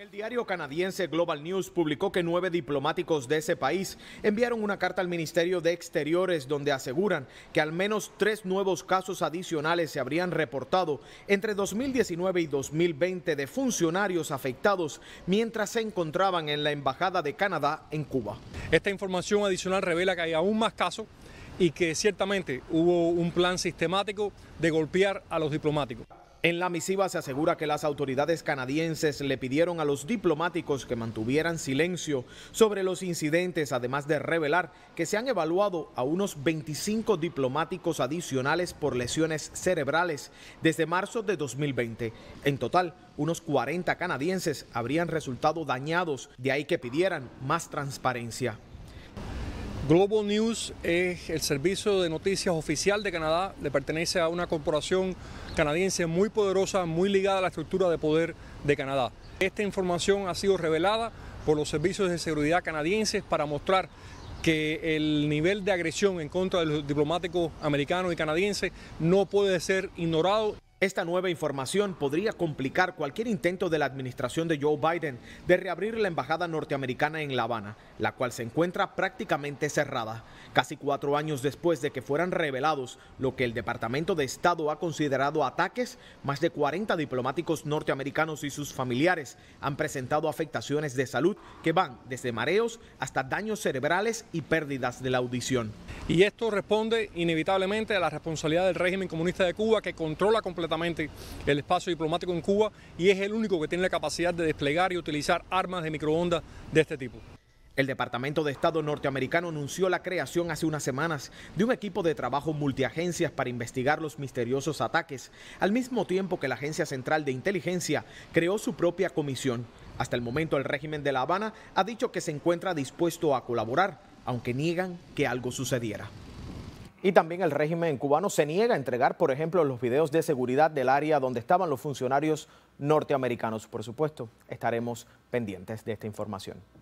El diario canadiense Global News publicó que nueve diplomáticos de ese país enviaron una carta al Ministerio de Exteriores donde aseguran que al menos tres nuevos casos adicionales se habrían reportado entre 2019 y 2020 de funcionarios afectados mientras se encontraban en la Embajada de Canadá en Cuba. Esta información adicional revela que hay aún más casos y que ciertamente hubo un plan sistemático de golpear a los diplomáticos. En la misiva se asegura que las autoridades canadienses le pidieron a los diplomáticos que mantuvieran silencio sobre los incidentes, además de revelar que se han evaluado a unos 25 diplomáticos adicionales por lesiones cerebrales desde marzo de 2020. En total, unos 40 canadienses habrían resultado dañados, de ahí que pidieran más transparencia. Global News es el servicio de noticias oficial de Canadá, le pertenece a una corporación canadiense muy poderosa, muy ligada a la estructura de poder de Canadá. Esta información ha sido revelada por los servicios de seguridad canadienses para mostrar que el nivel de agresión en contra de los diplomáticos americanos y canadienses no puede ser ignorado. Esta nueva información podría complicar cualquier intento de la administración de Joe Biden de reabrir la embajada norteamericana en La Habana, la cual se encuentra prácticamente cerrada, casi cuatro años después de que fueran revelados lo que el Departamento de Estado ha considerado ataques, más de 40 diplomáticos norteamericanos y sus familiares han presentado afectaciones de salud que van desde mareos hasta daños cerebrales y pérdidas de la audición. Y esto responde inevitablemente a la responsabilidad del régimen comunista de Cuba que controla completamente el espacio diplomático en Cuba y es el único que tiene la capacidad de desplegar y utilizar armas de microondas de este tipo. El Departamento de Estado norteamericano anunció la creación hace unas semanas de un equipo de trabajo multiagencias para investigar los misteriosos ataques, al mismo tiempo que la Agencia Central de Inteligencia creó su propia comisión. Hasta el momento el régimen de La Habana ha dicho que se encuentra dispuesto a colaborar, aunque niegan que algo sucediera. Y también el régimen cubano se niega a entregar, por ejemplo, los videos de seguridad del área donde estaban los funcionarios norteamericanos. Por supuesto, estaremos pendientes de esta información.